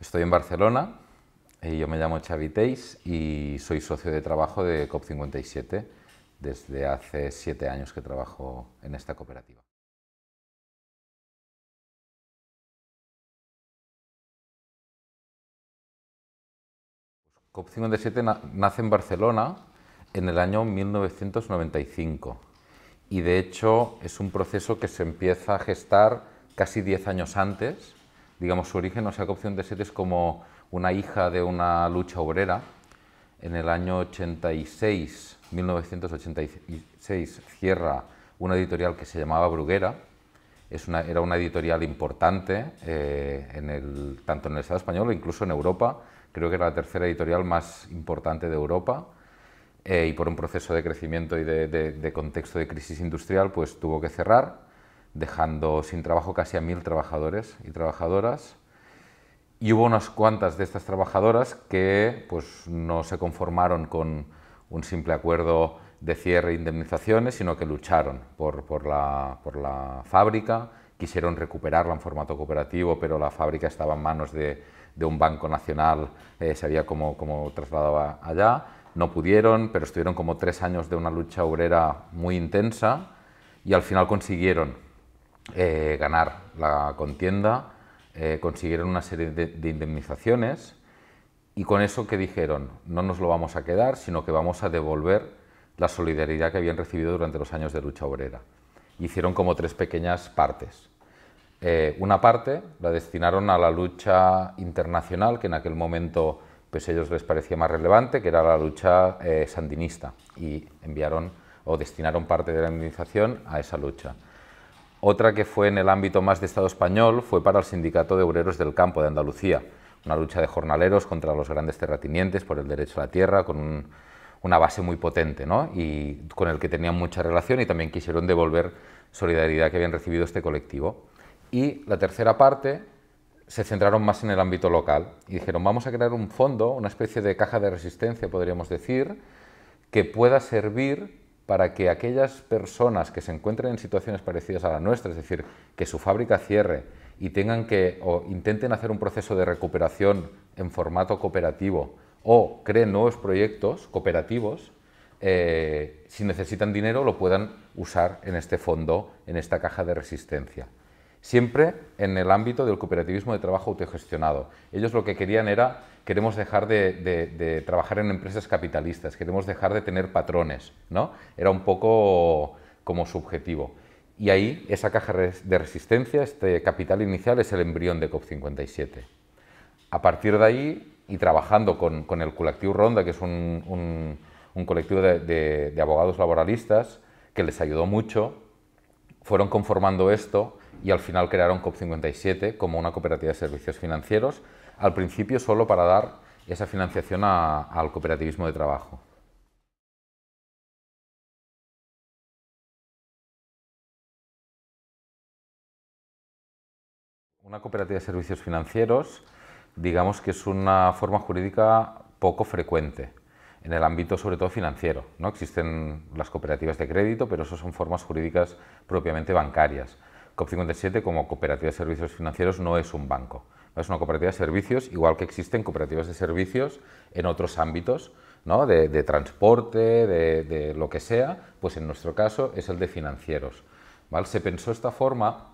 Estoy en Barcelona, y eh, yo me llamo Xavi Teis y soy socio de trabajo de COP57. Desde hace siete años que trabajo en esta cooperativa. COP57 nace en Barcelona en el año 1995 y de hecho es un proceso que se empieza a gestar casi diez años antes digamos, su origen, o sea que Opción de Setes como una hija de una lucha obrera. En el año 86, 1986, cierra una editorial que se llamaba Bruguera. era una editorial importante, eh, tanto en el Estado español, e incluso en Europa. Creo que era la tercera editorial más importante de Europa. Eh, y por un proceso de crecimiento y de, de contexto de crisis industrial, pues tuvo que cerrar dejando sin trabajo casi a mil trabajadores y trabajadoras. Y hubo unas cuantas de estas trabajadoras que pues, no se conformaron con un simple acuerdo de cierre e indemnizaciones, sino que lucharon por, por, la, fábrica, quisieron recuperarla en formato cooperativo, pero la fábrica estaba en manos de, un banco nacional, eh, se había como como allá, no pudieron, pero estuvieron como tres años de una lucha obrera muy intensa y al final consiguieron eh, ganar la contienda, eh, consiguieron una serie de, indemnizaciones y con eso que dijeron, no nos lo vamos a quedar, sino que vamos a devolver la solidaridad que habían recibido durante los años de lucha obrera. Hicieron como tres pequeñas partes. Eh, una parte la destinaron a la lucha internacional, que en aquel momento pues ellos les parecía más relevante, que era la lucha sandinista, y enviaron o destinaron parte de la indemnización a esa lucha. Otra que fue en el ámbito más de Estado español fue para el Sindicato de Obreros del Campo de Andalucía, una lucha de jornaleros contra los grandes terratinientes por el derecho a la tierra, con una base muy potente ¿no? y con el que tenían mucha relación y también quisieron devolver solidaridad que habían recibido este colectivo. Y la tercera parte se centraron más en el ámbito local y dijeron vamos a crear un fondo, una especie de caja de resistencia podríamos decir, que pueda servir para que aquellas personas que se encuentren en situaciones parecidas a la nuestra, es decir, que su fábrica cierre y tengan que o intenten hacer un proceso de recuperación en formato cooperativo o creen nuevos proyectos cooperativos, eh, si necesitan dinero lo puedan usar en este fondo, en esta caja de resistencia. Siempre en el ámbito del cooperativismo de trabajo autogestionado. Ellos lo que querían era queremos dejar de, trabajar en empresas capitalistas, queremos dejar de tener patrones, ¿no? Era un poco como subjetivo. Y ahí esa caja de resistencia, este capital inicial, es el embrión de COP57. A partir de ahí, y trabajando con, el colectivo Ronda, que es un, colectivo de abogados laboralistas, que les ayudó mucho, fueron conformando esto y al final crearon COP57 como una cooperativa de servicios financieros al principio solo para dar esa financiación al cooperativismo de trabajo. Una cooperativa de servicios financieros, digamos que es una forma jurídica poco frecuente en el ámbito sobre todo financiero. ¿no? Existen las cooperativas de crédito, pero eso son formas jurídicas propiamente bancarias. COP57 como cooperativa de servicios financieros no es un banco. Es una cooperativa de servicios, igual que existen cooperativas de servicios en otros ámbitos, de, transporte, de, lo que sea, pues en nuestro caso es el de financieros. ¿vale? Se pensó esta forma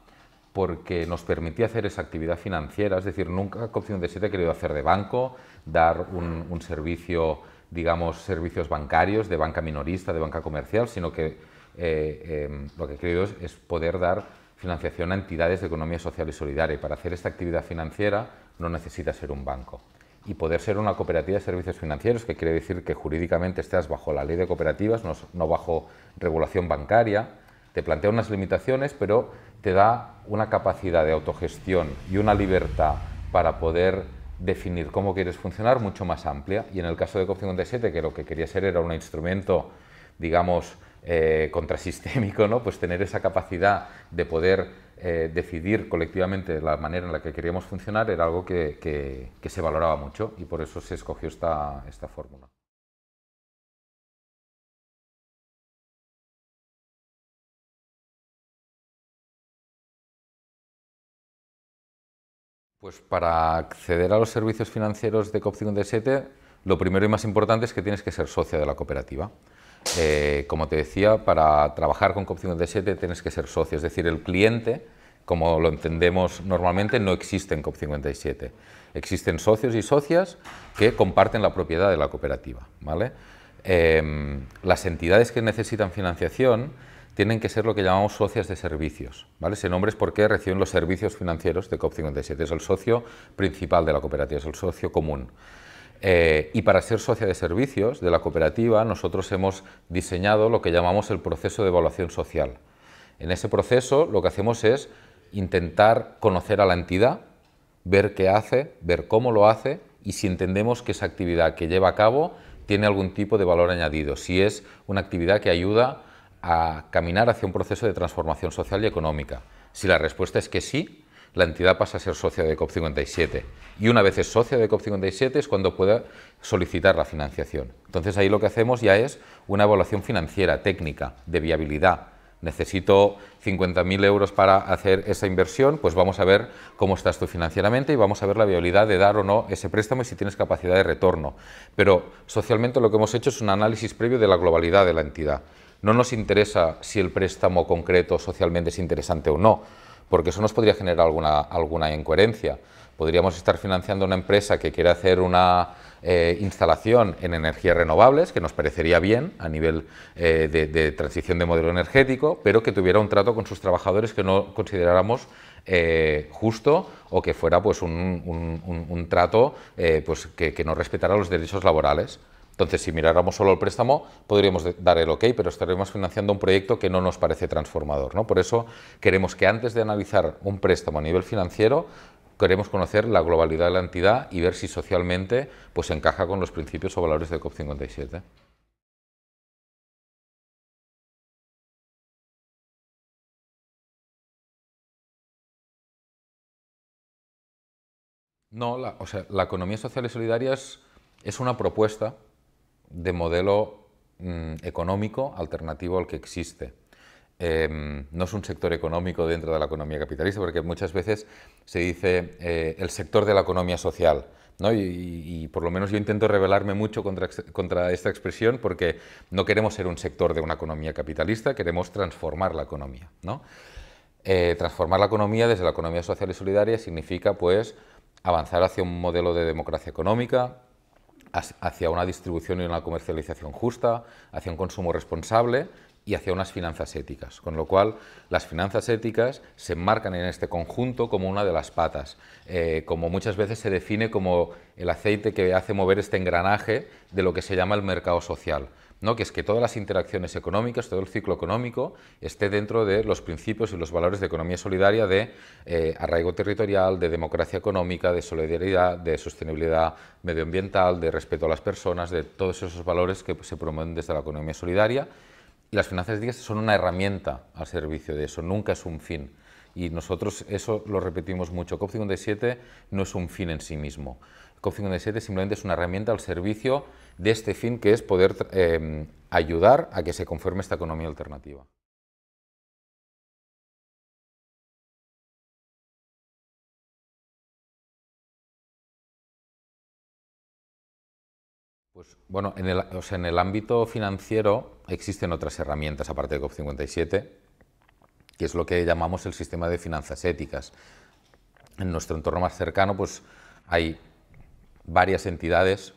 porque nos permitía hacer esa actividad financiera, es decir, nunca opción de 7 he querido hacer de banco, dar un, servicio, digamos, servicios bancarios, de banca minorista, de banca comercial, sino que eh, em, lo que he querido es poder dar financiación a entidades de economía social y solidaria. Y para hacer esta actividad financiera no necesita ser un banco. Y poder ser una cooperativa de servicios financieros, que quiere decir que jurídicamente estás bajo la ley de cooperativas, no, no bajo regulación bancaria, te plantea unas limitaciones, pero te da una capacidad de autogestión y una libertad para poder definir cómo quieres funcionar mucho más amplia. Y en el caso de COP57, que lo que quería ser era un instrumento, digamos, eh, contrasistémico, ¿no? pues tener esa capacidad de poder eh, decidir colectivamente la manera en la que queríamos funcionar era algo que, se valoraba mucho y por eso se escogió esta, fórmula. Pues para acceder a los servicios financieros de COP57, lo primero y más importante es que tienes que ser socio de la cooperativa. Eh, como te decía, para trabajar con COP57 tienes que ser socio, es decir, el cliente, como lo entendemos normalmente, no existe en COP57. Existen socios y socias que comparten la propiedad de la cooperativa. ¿vale? Em, las entidades que necesitan financiación tienen que ser lo que llamamos socias de servicios. Ese nombre es porque reciben los servicios financieros de COP57. Es el socio principal de la cooperativa, es el socio común. Eh, y para ser socia de servicios de la cooperativa, nosotros hemos diseñado lo que llamamos el proceso de evaluación social. En ese proceso lo que hacemos es intentar conocer a la entidad, ver qué hace, ver cómo lo hace y si entendemos que esa actividad que lleva a cabo tiene algún tipo de valor añadido, si es una actividad que ayuda a caminar hacia un proceso de transformación social y económica. Si la respuesta es que sí, la entidad pasa a ser socia de COP57. Y una vez es socia de COP57 es cuando pueda solicitar la financiación. Entonces ahí lo que hacemos ya es una evaluación financiera, técnica, de viabilidad. Necesito 50.000 euros para hacer esa inversión, pues vamos a ver cómo estás tú financieramente y vamos a ver la viabilidad de dar o no ese préstamo y si tienes capacidad de retorno. Pero socialmente lo que hemos hecho es un análisis previo de la globalidad de la entidad. No nos interesa si el préstamo concreto socialmente es interesante o no porque eso nos podría generar alguna, alguna incoherencia. Podríamos estar financiando una empresa que quiere hacer una eh, instalación en energías renovables, que nos parecería bien a nivel eh, de, transición de modelo energético, pero que tuviera un trato con sus trabajadores que no consideráramos eh, justo o que fuera pues, un, trato pues, que, que no respetara los derechos laborales. Entonces, si miráramos solo el préstamo, podríamos dar el ok, pero estaremos financiando un proyecto que no nos parece transformador. ¿no? Por eso queremos que antes de analizar un préstamo a nivel financiero, queremos conocer la globalidad de la entidad y ver si socialmente pues, encaja con los principios o valores del COP57. No, la, sea, la economía social y solidaria es una propuesta de modelo mm, económico alternativo al que existe. Em, no es un sector económico dentro de la economía capitalista, porque muchas veces se dice eh, el sector de la economía social. Y, por lo menos yo intento rebelarme mucho contra, esta expresión porque no queremos ser un sector de una economía capitalista, queremos transformar la economía. Eh, transformar la economía desde la economía social y solidaria significa pues, avanzar hacia un modelo de democracia económica, hacia una distribución y una comercialización justa, hacia un consumo responsable y hacia unas finanzas éticas, con lo cual las finanzas éticas se enmarcan en este conjunto como una de las patas, eh, como muchas veces se define como el aceite que hace mover este engranaje de lo que se llama el mercado social. ¿no? que es que todas las interacciones económicas, todo el ciclo económico, esté dentro de los principios y los valores de economía solidaria, de eh, arraigo territorial, de democracia económica, de solidaridad, de sostenibilidad medioambiental, de respeto a las personas, de todos esos valores que se promueven desde la economía solidaria y las finanzas éticas son una herramienta al servicio de eso, nunca es un fin. Y nosotros eso lo repetimos mucho. COP57 no es un fin en sí mismo. COP57 simplemente es una herramienta al servicio de este fin que es poder eh, ayudar a que se conforme esta economía alternativa. Pues bueno, en el, ámbito financiero existen otras herramientas aparte de COP57, que es lo que llamamos el sistema de finanzas éticas. En nuestro entorno más cercano pues, hay varias entidades,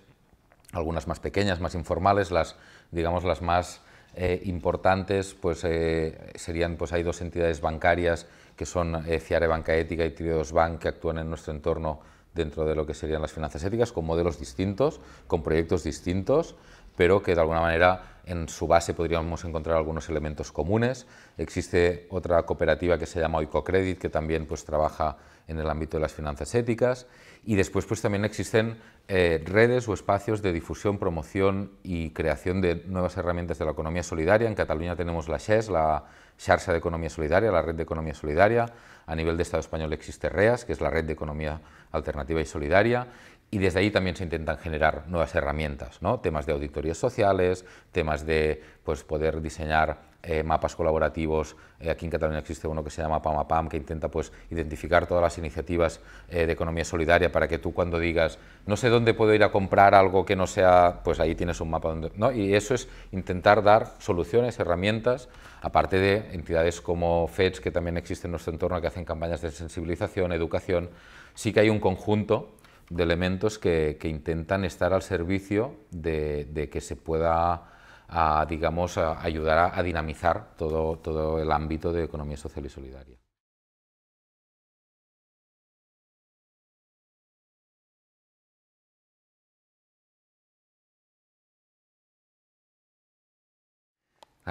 algunas más pequeñas, más informales, las, digamos, las más eh, importantes pues, eh, serían, pues hay dos entidades bancarias que son eh, Ciare Banca Ética y Triodos Bank, que actúan en nuestro entorno dentro de lo que serían las finanzas éticas, con modelos distintos, con proyectos distintos, pero que de alguna manera en su base podríamos encontrar algunos elementos comunes. Existe otra cooperativa que se llama Oicocredit, que también pues, trabaja en el ámbito de las finanzas éticas, y después pues también existen eh, redes o espacios de difusión, promoción y creación de nuevas herramientas de la economía solidaria. En Cataluña tenemos la XES, la Xarxa de Economía Solidaria, la Red de Economía Solidaria. A nivel de Estado español existe REAS, que es la Red de Economía Alternativa y Solidaria. Y desde ahí también se intentan generar nuevas herramientas, ¿no? temas de auditorías sociales, temas de pues, poder diseñar eh, mapas colaborativos. Eh, aquí en Cataluña existe uno que se llama PAMAPAM, que intenta pues, identificar todas las iniciativas eh, de economía solidaria para que tú cuando digas, no sé dónde puedo ir a comprar algo que no sea, pues ahí tienes un mapa. Donde, ¿no? Y eso es intentar dar soluciones, herramientas, aparte de entidades como FEDS, que también existen en nuestro entorno, que hacen campañas de sensibilización, educación. Sí que hay un conjunto de elementos que, intentan estar al servicio de que se pueda a, digamos, ayudar a, dinamizar todo, el ámbito de economía social y solidaria.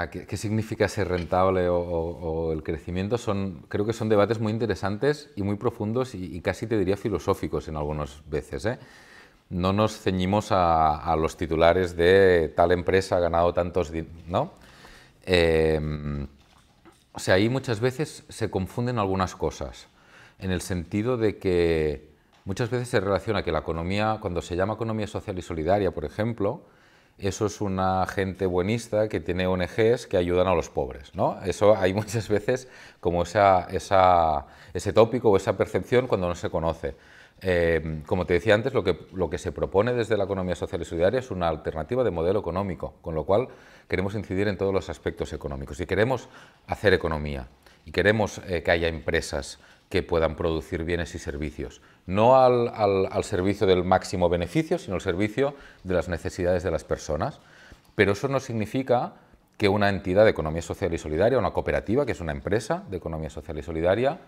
Ah, ¿Qué, significa ser rentable o, el crecimiento? Son, creo que son debates muy interesantes y muy profundos y, casi te diría filosóficos en algunas veces. ¿eh? no nos ceñimos a, los titulares de tal empresa ha ganado tantos... ¿no? Em, o sea, ahí muchas veces se confunden algunas cosas, en el sentido de que muchas veces se relaciona que la economía, cuando se llama economía social y solidaria, por ejemplo, eso es una gente buenista que tiene ONGs que ayudan a los pobres, ¿no? Eso hay muchas veces como ese tópico o esa percepción cuando no se conoce. Eh, como te decía antes, lo que, se propone desde la economía social y solidaria es una alternativa de modelo económico, con lo cual queremos incidir en todos los aspectos económicos. Y queremos hacer economía y queremos eh, que haya empresas que puedan producir bienes y servicios, no al, servicio del máximo beneficio, sino al servicio de las necesidades de las personas. Pero eso no significa que una entidad de economía social y solidaria, una cooperativa, que es una empresa de economía social y solidaria,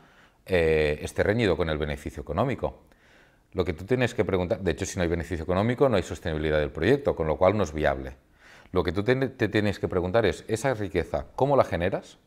eh, esté reñido con el beneficio económico. Lo que tú tienes que preguntar, de hecho, si no hay beneficio económico, no hay sostenibilidad del proyecto, con lo cual no es viable. Lo que tú te, tienes que preguntar es, esa riqueza, ¿cómo la generas?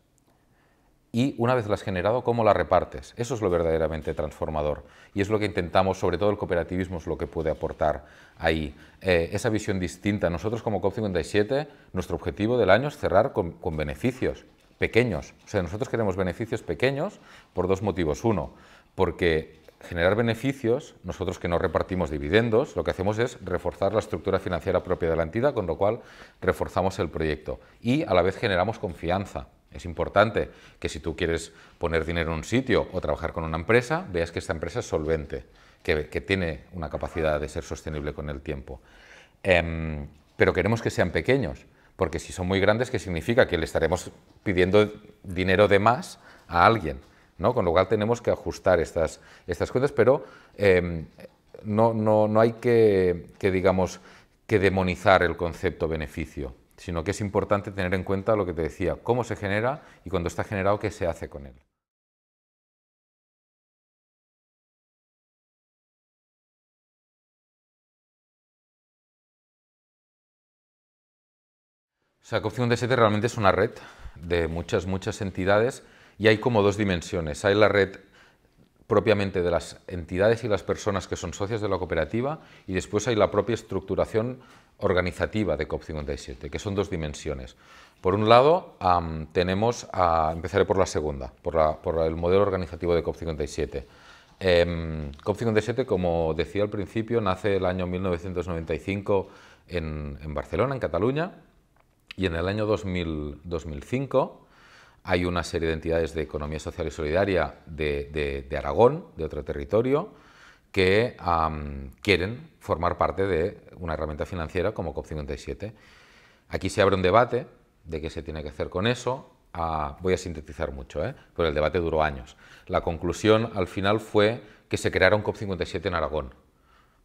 y una vez la has generado, cómo la repartes. Eso es lo verdaderamente transformador y es lo que intentamos, sobre todo el cooperativismo es lo que puede aportar ahí. Eh, esa visión distinta, nosotros como COP57, nuestro objetivo del año es cerrar con, con beneficios pequeños. O sea, nosotros queremos beneficios pequeños por dos motivos. Uno, porque generar beneficios, nosotros que no repartimos dividendos, lo que hacemos es reforzar la estructura financiera propia de la entidad, con lo cual reforzamos el proyecto y a la vez generamos confianza. Es importante que si tú quieres poner dinero en un sitio o trabajar con una empresa, veas que esta empresa es solvente, que, tiene una capacidad de ser sostenible con el tiempo. Em, pero queremos que sean pequeños, porque si son muy grandes, ¿qué significa? Que le estaremos pidiendo dinero de más a alguien. Con lo cual tenemos que ajustar estas, cosas, pero em, no, hay que, que, digamos, que demonizar el concepto beneficio, sino que es importante tener en cuenta lo que te decía, cómo se genera y cuando está generado, qué se hace con él. O realmente es una red de muchas, muchas entidades y hay como dos dimensiones. Hay la red propiamente de las entidades y las personas que son socias de la cooperativa y después hay la propia estructuración organizativa de COP57, que son dos dimensiones. Por un lado, tenemos, a, empezaré por la segunda, por, el modelo organizativo de COP57. Em, COP57, como decía al principio, nace el año 1995 en, Barcelona, en Cataluña, y en el año 2005 hay una serie de entidades de economía social y solidaria de, Aragón, de otro territorio, que quieren formar parte de una herramienta financiera como COP57. Aquí se abre un debate de qué se tiene que hacer con eso. Ah, voy a sintetizar mucho, ¿eh? pero el debate duró años. La conclusión al final fue que se creara un COP57 en Aragón,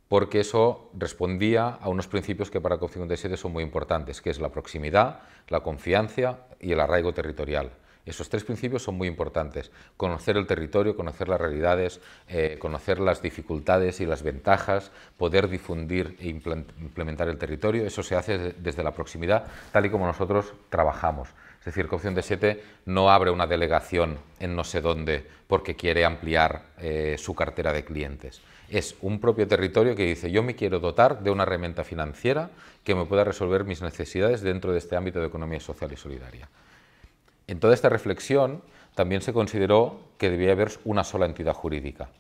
porque eso respondía a unos principios que para COP57 son muy importantes, que es la proximidad, la confianza y el arraigo territorial. Esos tres principios son muy importantes. Conocer el territorio, conocer las realidades, eh, conocer las dificultades y las ventajas, poder difundir e implementar el territorio. Eso se hace desde la proximidad, tal y como nosotros trabajamos. Es decir, que Opción de 7 no abre una delegación en no sé dónde porque quiere ampliar eh, su cartera de clientes. Es un propio territorio que dice, yo me quiero dotar de una herramienta financiera que me pueda resolver mis necesidades dentro de este ámbito de economía social y solidaria. En toda esta reflexión también se consideró que debía haber una sola entidad jurídica,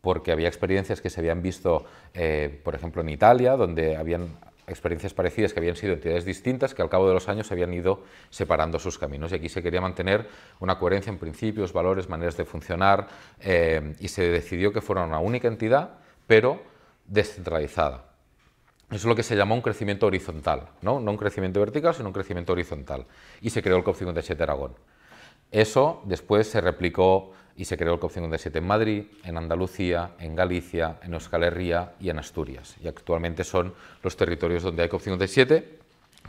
porque había experiencias que se habían visto, eh, por ejemplo, en Italia, donde habían experiencias parecidas que habían sido entidades distintas que al cabo de los años se habían ido separando sus caminos. Y aquí se quería mantener una coherencia en principios, valores, maneras de funcionar eh, y se decidió que fuera una única entidad, pero descentralizada es lo que se llama un crecimiento horizontal, ¿no? un crecimiento vertical, sino un crecimiento horizontal. Y se creó el COP57 Aragón. Eso después se replicó y se creó el COP57 en Madrid, en Andalucía, en Galicia, en Euskal Herria y en Asturias. Y actualmente son los territorios donde hay COP57,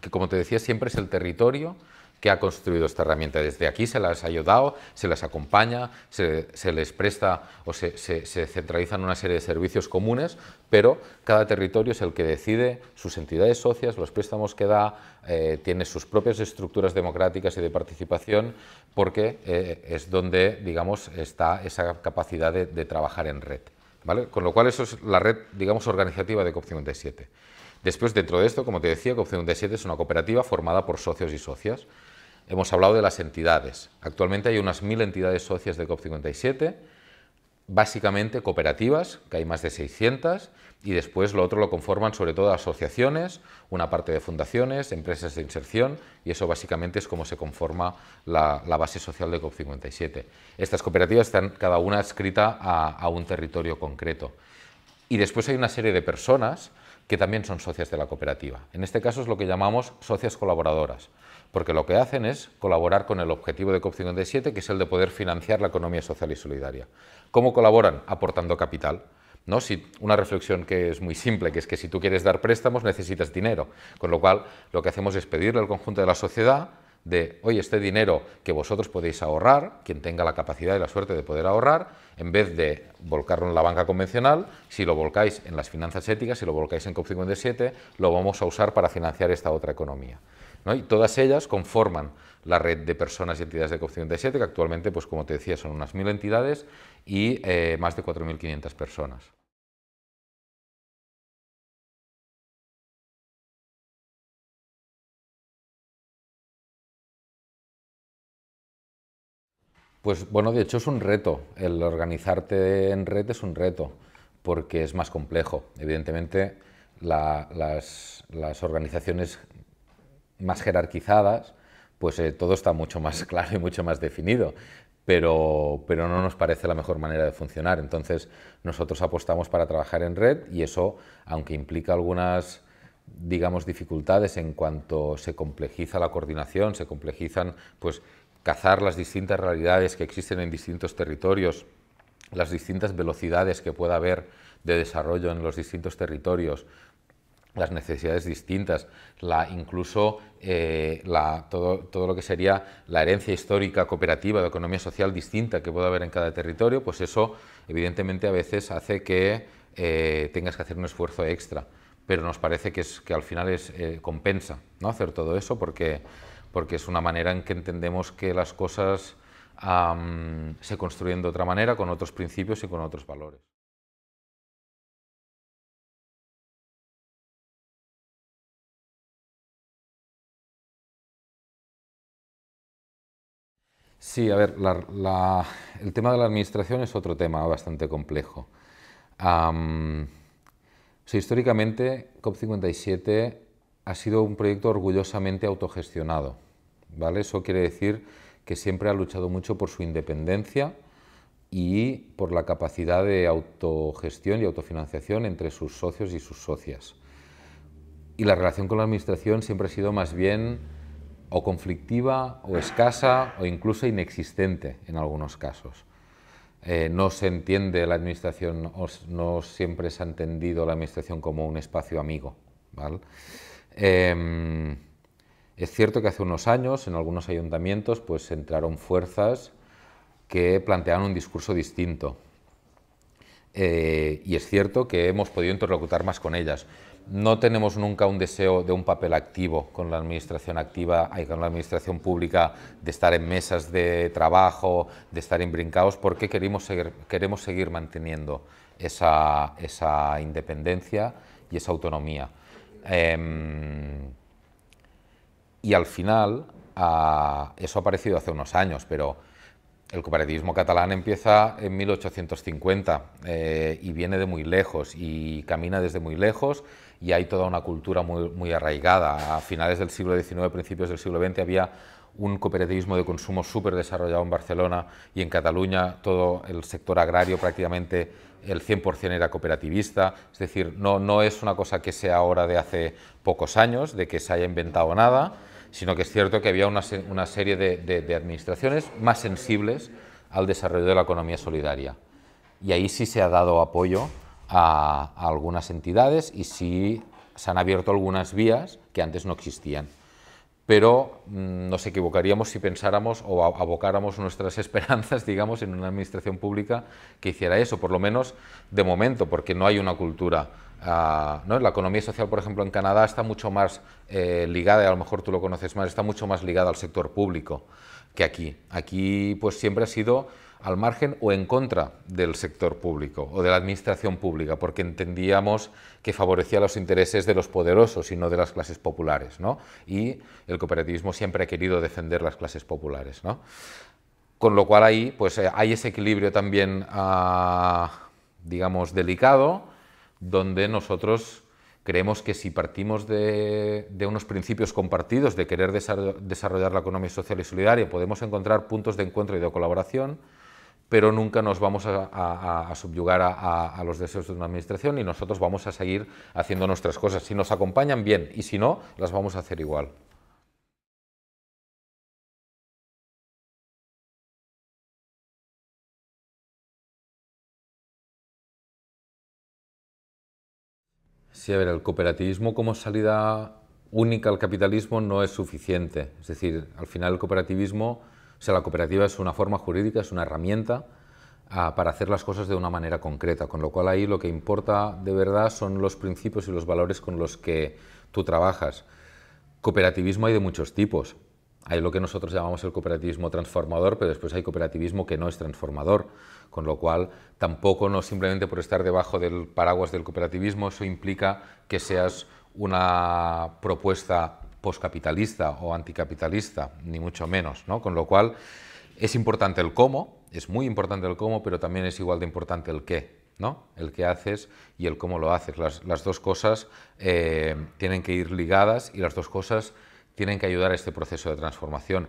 que como te decía siempre es el territorio que ha construido esta herramienta. Desde aquí se las ha ayudado, se las acompaña, se, les presta o se, centralizan una serie de servicios comunes, pero cada territorio es el que decide sus entidades socias, los préstamos que da, eh, tiene sus propias estructuras democráticas y de participación, porque eh, es donde, digamos, está esa capacidad de, trabajar en red. ¿vale? Con lo cual, eso es la red, digamos, organizativa de COP57. Después, dentro de esto, como te decía, COP57 es una cooperativa formada por socios y socias. Hemos hablado de las entidades. Actualmente hay unas mil entidades socias de COP57, básicamente cooperativas, que hay más de 600, y después lo otro lo conforman sobre todo asociaciones, una parte de fundaciones, empresas de inserción, y eso básicamente es como se conforma la, base social de COP57. Estas cooperativas están cada una adscrita a un territorio concreto. Y después hay una serie de personas que también son socias de la cooperativa. En este caso es lo que llamamos socias colaboradoras porque lo que hacen es colaborar con el objetivo de COP57, que es el de poder financiar la economía social y solidaria. ¿Cómo colaboran? Aportando capital. ¿No? una reflexión que es muy simple, que es que si tú quieres dar préstamos necesitas dinero, con lo cual lo que hacemos es pedirle al conjunto de la sociedad de, oye, este dinero que vosotros podéis ahorrar, quien tenga la capacidad y la suerte de poder ahorrar, en vez de volcarlo en la banca convencional, si lo volcáis en las finanzas éticas, si lo volcáis en COP57, lo vamos a usar para financiar esta otra economía. Y todas ellas conforman la red de personas y entidades de COP57, que actualmente, pues como te decía, son unas 1.000 entidades y eh, más de 4.500 personas. Pues bueno, de hecho es un reto, el organizarte en red es un reto, porque es más complejo. Evidentemente las, organizaciones más jerarquizadas, pues eh, todo está mucho más claro y mucho más definido, pero, pero no nos parece la mejor manera de funcionar. Entonces, nosotros apostamos para trabajar en red y eso, aunque implica algunas digamos, dificultades en cuanto se complejiza la coordinación, se complejizan, pues, cazar las distintas realidades que existen en distintos territorios, las distintas velocidades que pueda haber de desarrollo en los distintos territorios, las necesidades distintas, la, incluso eh, la, todo, lo que sería la herencia histórica cooperativa de economía social distinta que pueda haber en cada territorio, pues eso evidentemente a veces hace que eh, tengas que hacer un esfuerzo extra, pero nos parece que, es, que al final es, eh, compensa ¿no? hacer todo eso porque, porque es una manera en que entendemos que las cosas se construyen de otra manera, con otros principios y con otros valores. Sí, a ver, el tema de la administración es otro tema bastante complejo. históricamente, COP57 ha sido un proyecto orgullosamente autogestionado. ¿vale? Eso quiere decir que siempre ha luchado mucho por su independencia y por la capacidad de autogestión y autofinanciación entre sus socios y sus socias. Y la relación con la administración siempre ha sido más bien o conflictiva o escasa o incluso inexistente en algunos casos. Eh, no se entiende la administración, no, siempre se ha entendido la administración como un espacio amigo. Em, es cierto que hace unos años en algunos ayuntamientos pues entraron fuerzas que plantearon un discurso distinto. Eh, y es cierto que hemos podido interlocutar más con ellas no tenemos nunca un deseo de un papel activo con la administración activa y con la administración pública, de estar en mesas de trabajo, de estar brincados. porque queremos seguir, manteniendo esa, independencia y esa autonomía. Em, y al final, ah, eso ha aparecido hace unos años, pero el cooperativismo catalán empieza en 1850 eh, y viene de muy lejos y camina desde muy lejos y hay toda una cultura muy, arraigada. A finales del siglo XIX, principios del siglo XX había un cooperativismo de consumo súper desarrollado en Barcelona y en Cataluña todo el sector agrario prácticamente el 100% era cooperativista, es decir, no, no es una cosa que sea ahora de hace pocos años, de que se haya inventado nada, sino que es cierto que había una, serie de, administraciones más sensibles al desarrollo de la economía solidaria. Y ahí sí se ha dado apoyo a, algunas entidades y sí se han abierto algunas vías que antes no existían pero mm, nos equivocaríamos si pensáramos o abocáramos nuestras esperanzas, digamos, en una administración pública que hiciera eso, por lo menos de momento, porque no hay una cultura ¿no? La economía social, por ejemplo, en Canadá está mucho más eh, ligada, y a lo mejor tú lo conoces más, está mucho más ligada al sector público que aquí. Aquí pues siempre ha sido al margen o en contra del sector público o de la administración pública, porque entendíamos que favorecía los intereses de los poderosos y no de las clases populares, ¿no? Y el cooperativismo siempre ha querido defender las clases populares, ¿no? Con lo cual ahí pues eh, hay ese equilibrio también, ah, digamos, delicado, donde nosotros creemos que si partimos de, unos principios compartidos de querer desarrollar la economía social y solidaria, podemos encontrar puntos de encuentro y de colaboración, pero nunca nos vamos a, subyugar a, los deseos de una administración y nosotros vamos a seguir haciendo nuestras cosas. Si nos acompañan, bien, y si no, las vamos a hacer igual. Sí, a ver, el cooperativismo como salida única al capitalismo no es suficiente. Es decir, al final el cooperativismo, o sea, la cooperativa es una forma jurídica, es una herramienta ah, para hacer las cosas de una manera concreta, con lo cual ahí lo que importa de verdad son los principios y los valores con los que tú trabajas. Cooperativismo hay de muchos tipos. Hay lo que nosotros llamamos el cooperativismo transformador, pero después hay cooperativismo que no es transformador, con lo cual tampoco no simplemente por estar debajo del paraguas del cooperativismo, eso implica que seas una propuesta poscapitalista o anticapitalista, ni mucho menos, Con lo cual es importante el cómo, es muy importante el cómo, pero también es igual de importante el qué, ¿no? El qué haces y el cómo lo haces. Las, dos cosas eh, tienen que ir ligadas y las dos cosas tienen que ayudar a este proceso de transformación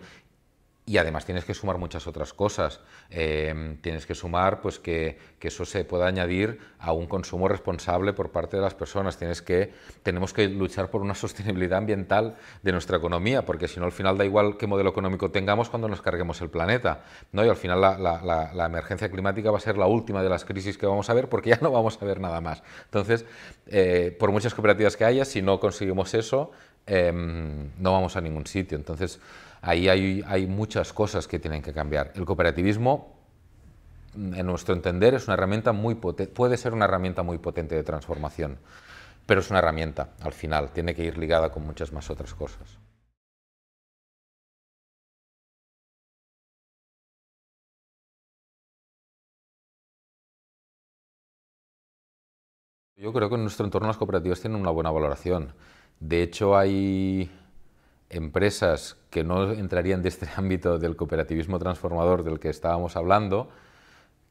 y además tienes que sumar muchas otras cosas. Em, tienes que sumar pues, que, que, eso se pueda añadir a un consumo responsable por parte de las personas. Tienes que, tenemos que luchar por una sostenibilidad ambiental de nuestra economía, porque si no, al final da igual qué modelo económico tengamos cuando nos carguemos el planeta. ¿no? Y al final la, emergencia climática va a ser la última de las crisis que vamos a ver, porque ya no vamos a ver nada más. Entonces, eh, por muchas cooperativas que haya, si no conseguimos eso, Em, no vamos a ningún sitio. Entonces, ahí hay, muchas cosas que tienen que cambiar. El cooperativismo, en nuestro entender, es una herramienta muy puede ser una herramienta muy potente de transformación, pero es una herramienta al final, tiene que ir ligada con muchas más otras cosas. Yo creo que en nuestro entorno las cooperativas tienen una buena valoración. De hecho, hay empresas que no entrarían de este ámbito del cooperativismo transformador del que estábamos hablando,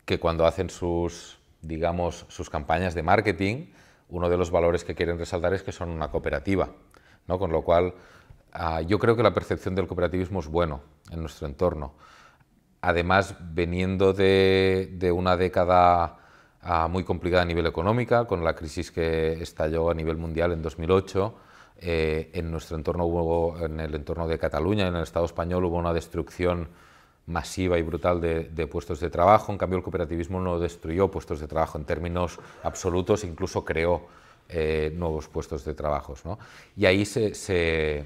que cuando hacen sus, digamos, sus campañas de marketing, uno de los valores que quieren resaltar es que son una cooperativa, ¿no? Con lo cual, ah, yo creo que la percepción del cooperativismo es bueno en nuestro entorno. Además, veniendo de, una década ah, muy complicada a nivel económica, con la crisis que estalló a nivel mundial en 2008, eh, en nuestro entorno hubo, en el entorno de Cataluña, en el Estado español, hubo una destrucción masiva y brutal de, puestos de trabajo. En cambio, el cooperativismo no destruyó puestos de trabajo en términos absolutos, incluso creó eh, nuevos puestos de trabajo. ¿no? Y ahí se,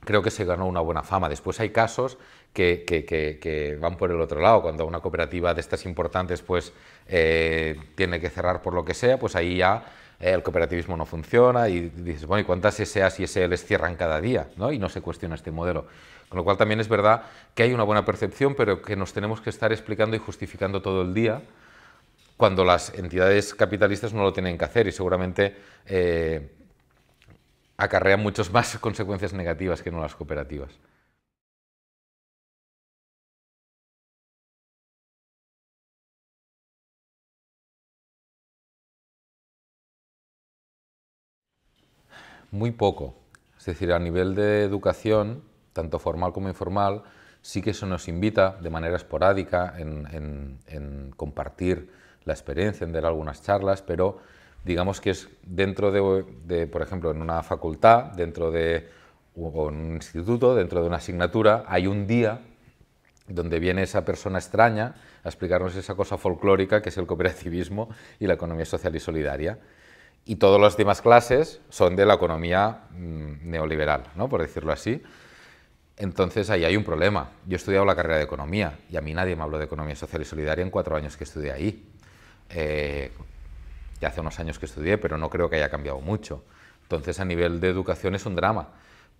creo que se ganó una buena fama. Después hay casos que, que, van por el otro lado. Cuando una cooperativa de estas importantes pues, eh, tiene que cerrar por lo que sea, pues ahí ya eh, el cooperativismo no funciona y dices, bueno, ¿y cuántas SAs y SLs cierran cada día? ¿no? Y no se cuestiona este modelo. Con lo cual también es verdad que hay una buena percepción, pero que nos tenemos que estar explicando y justificando todo el día cuando las entidades capitalistas no lo tienen que hacer y seguramente eh, acarrean muchas más consecuencias negativas que no las cooperativas. Muy poco. Es decir, a nivel de educación, tanto formal como informal, sí que eso nos invita de manera esporádica en, compartir la experiencia, en dar algunas charlas, pero digamos que es dentro de, por ejemplo, en una facultad, dentro de un instituto, dentro de una asignatura, hay un día donde viene esa persona extraña a explicarnos esa cosa folclórica que es el cooperativismo y la economía social y solidaria y todas las demás clases son de la economía mm, neoliberal, ¿no? por decirlo así. Entonces ahí hay un problema. Yo he estudiado la carrera de economía y a mí nadie me habló de economía social y solidaria en cuatro años que estudié ahí. Eh, ya hace unos años que estudié, pero no creo que haya cambiado mucho. Entonces a nivel de educación es un drama,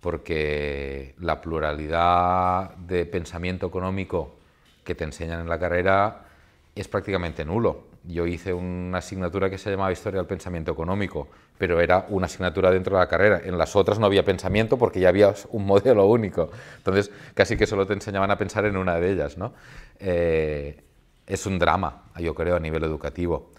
porque la pluralidad de pensamiento económico que te enseñan en la carrera es prácticamente nulo yo hice una asignatura que se llamaba Historia del Pensamiento Económico, pero era una asignatura dentro de la carrera. En las otras no había pensamiento porque ya había un modelo único. Entonces, casi que solo te enseñaban a pensar en una de ellas. ¿no? Eh, es un drama, yo creo, a nivel educativo.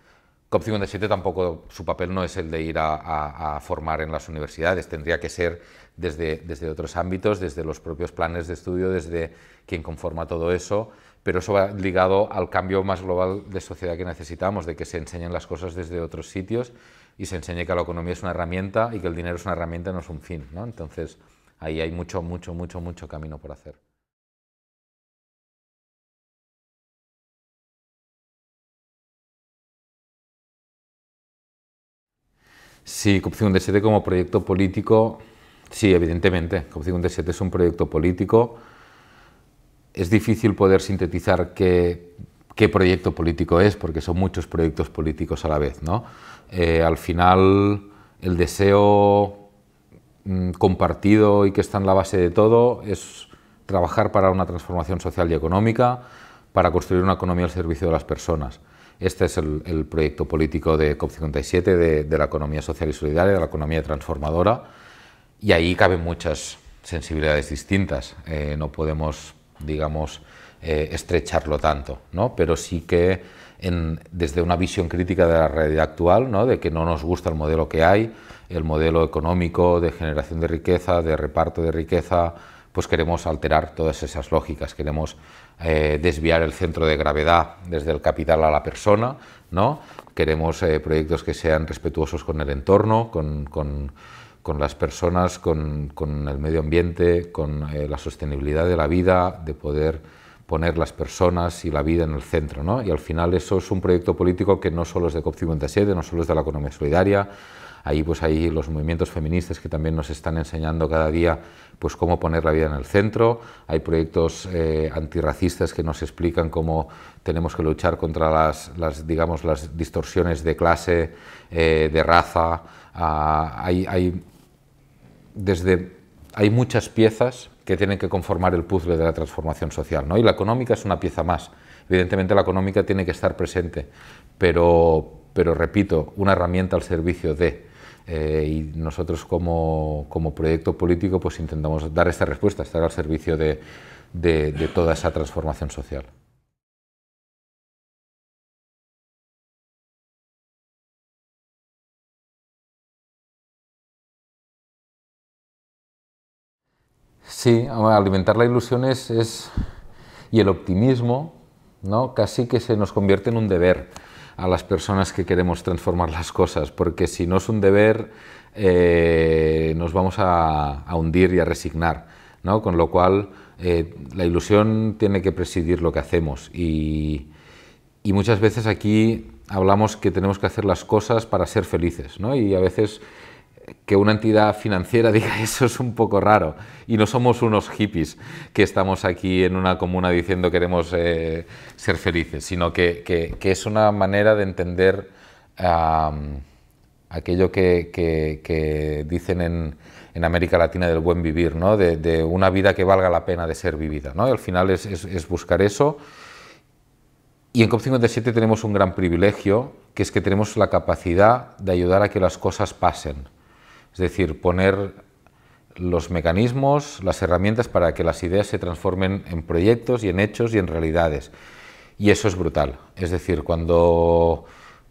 COP57 tampoco, su papel no es el de ir a, formar en las universidades, tendría que ser desde otros ámbitos, desde los propios planes de estudio, desde quien conforma todo eso pero eso va ligado al cambio más global de sociedad que necesitamos, de que se enseñen las cosas desde otros sitios y se enseñe que la economía es una herramienta y que el dinero es una herramienta, no es un fin. ¿no? Entonces, ahí hay mucho, mucho, mucho, mucho camino por hacer. Sí, COP57 como proyecto político, sí, evidentemente, COP57 es un proyecto político es difícil poder sintetizar qué, qué, proyecto político es, porque son muchos proyectos políticos a la vez. ¿no? Eh, al final, el deseo mm, compartido y que está en la base de todo es trabajar para una transformación social y económica, para construir una economía al servicio de las personas. Este es el, proyecto político de COP57, de, la economía social y solidaria, de la economía transformadora, y ahí caben muchas sensibilidades distintas. Eh, no podemos digamos, eh, estrecharlo tanto, ¿no? Pero sí que desde una visión crítica de la realidad actual, ¿no? De que no nos gusta el modelo que hay, el modelo económico de generación de riqueza, de reparto de riqueza, pues queremos alterar todas esas lógicas, queremos eh, desviar el centro de gravedad desde el capital a la persona, ¿no? queremos eh, proyectos que sean respetuosos con el entorno, con con las personas, con, el medio ambiente, con eh, la sostenibilidad de la vida, de poder poner las personas y la vida en el centro. ¿no? Y al final eso es un proyecto político que no solo es de COP57, no solo es de la economía solidaria, ahí pues hay los movimientos feministas que también nos están enseñando cada día pues cómo poner la vida en el centro, hay proyectos eh, antirracistas que nos explican cómo tenemos que luchar contra las, las digamos, las distorsiones de clase, eh, de raza, ah, hay, hay desde... Hay muchas piezas que tienen que conformar el puzzle de la transformación social, ¿no? Y la económica es una pieza más. Evidentemente la económica tiene que estar presente, pero, repito, una herramienta al servicio de... Eh, y nosotros como, proyecto político pues intentamos dar esta respuesta, estar al servicio de toda esa transformación social. Sí, alimentar la ilusión y el optimismo, ¿no? Casi que se nos convierte en un deber a las personas que queremos transformar las cosas, porque si no es un deber, eh, nos vamos a, hundir y a resignar, Con lo cual, eh, la ilusión tiene que presidir lo que hacemos y, muchas veces aquí hablamos que tenemos que hacer las cosas para ser felices, Y a veces que una entidad financiera diga eso es un poco raro. Y no somos unos hippies que estamos aquí en una comuna diciendo queremos eh, ser felices, sino que, es una manera de entender aquello que, dicen en, América Latina del buen vivir, de, una vida que valga la pena de ser vivida. ¿no? al final es, es buscar eso. Y en COP57 tenemos un gran privilegio, que es que tenemos la capacidad de ayudar a que las cosas pasen. Es decir, poner los mecanismos, las herramientas para que las ideas se transformen en proyectos y en hechos y en realidades. Y eso es brutal. Es decir, cuando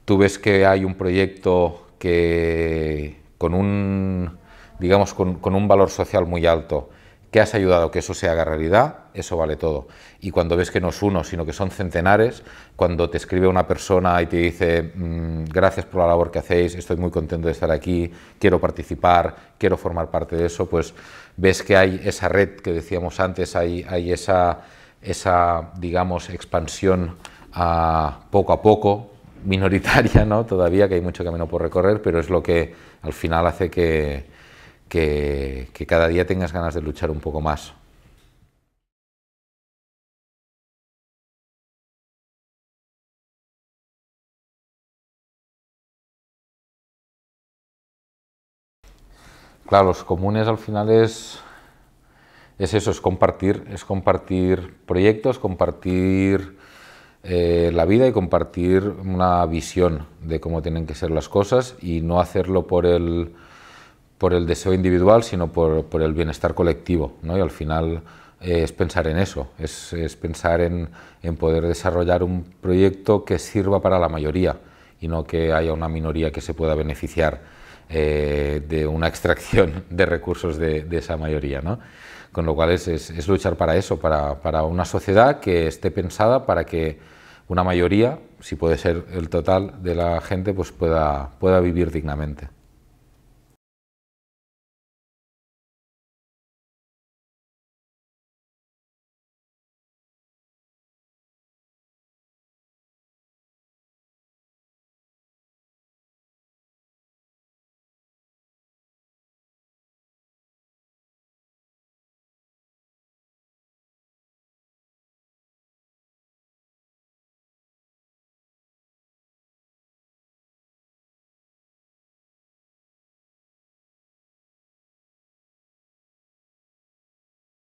tú ves que hay un proyecto que con un, digamos, con un valor social muy alto, que has ayudado a que eso se haga realidad, eso vale todo. Y cuando ves que no es uno, sino que son centenares, cuando te escribe una persona y te dice, mm, gracias por la labor que hacéis, estoy muy contento de estar aquí, quiero participar, quiero formar parte de eso, pues ves que hay esa red que decíamos antes, hay, hay esa, esa, digamos, expansión a ah, poco a poco, minoritaria, ¿no? Todavía que hay mucho camino por recorrer, pero es lo que al final hace que, que, cada día tengas ganas de luchar un poco más. Claro, los comunes al final es, es eso, es compartir, es compartir proyectos, compartir eh, la vida y compartir una visión de cómo tienen que ser las cosas y no hacerlo por el por el deseo individual, sino por, por el bienestar colectivo. ¿no? Y al final eh, es pensar en eso, es, es pensar en, en, poder desarrollar un proyecto que sirva para la mayoría y no que haya una minoría que se pueda beneficiar eh, de una extracción de recursos de, de esa mayoría. ¿no? Con lo cual es, es, es luchar para eso, para, para una sociedad que esté pensada para que una mayoría, si puede ser el total de la gente, pues pueda, pueda vivir dignamente.